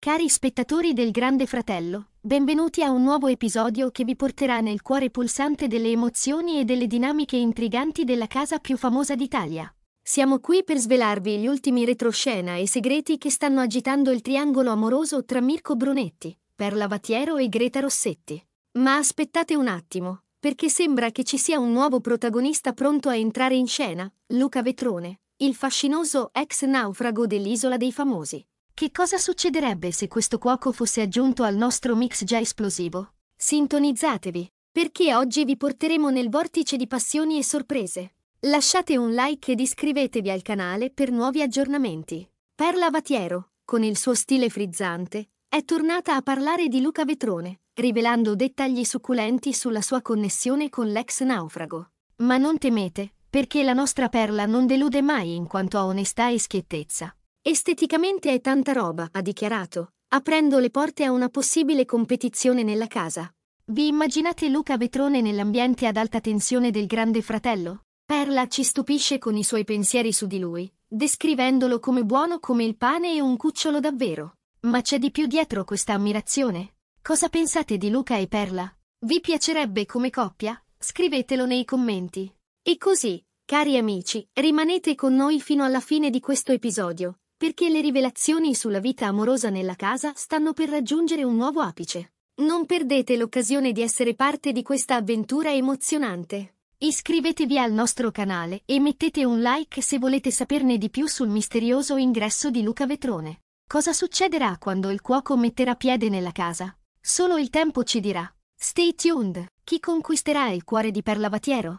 Cari spettatori del Grande Fratello, benvenuti a un nuovo episodio che vi porterà nel cuore pulsante delle emozioni e delle dinamiche intriganti della casa più famosa d'Italia. Siamo qui per svelarvi gli ultimi retroscena e segreti che stanno agitando il triangolo amoroso tra Mirko Brunetti, Perla Vattiero e Greta Rossetti. Ma aspettate un attimo, perché sembra che ci sia un nuovo protagonista pronto a entrare in scena, Luca Vetrone, il fascinoso ex naufrago dell'Isola dei Famosi. Che cosa succederebbe se questo cuoco fosse aggiunto al nostro mix già esplosivo? Sintonizzatevi, perché oggi vi porteremo nel vortice di passioni e sorprese. Lasciate un like ed iscrivetevi al canale per nuovi aggiornamenti. Perla Vatiero, con il suo stile frizzante, è tornata a parlare di Luca Vetrone, rivelando dettagli succulenti sulla sua connessione con l'ex naufrago. Ma non temete, perché la nostra perla non delude mai in quanto a onestà e schiettezza. Esteticamente è tanta roba, ha dichiarato, aprendo le porte a una possibile competizione nella casa. Vi immaginate Luca Vetrone nell'ambiente ad alta tensione del Grande Fratello? Perla ci stupisce con i suoi pensieri su di lui, descrivendolo come buono come il pane e un cucciolo davvero. Ma c'è di più dietro questa ammirazione. Cosa pensate di Luca e Perla? Vi piacerebbe come coppia? Scrivetelo nei commenti. E così, cari amici, rimanete con noi fino alla fine di questo episodio perché le rivelazioni sulla vita amorosa nella casa stanno per raggiungere un nuovo apice. Non perdete l'occasione di essere parte di questa avventura emozionante. Iscrivetevi al nostro canale e mettete un like se volete saperne di più sul misterioso ingresso di Luca Vetrone. Cosa succederà quando il cuoco metterà piede nella casa? Solo il tempo ci dirà. Stay tuned! Chi conquisterà il cuore di Perlavatiero?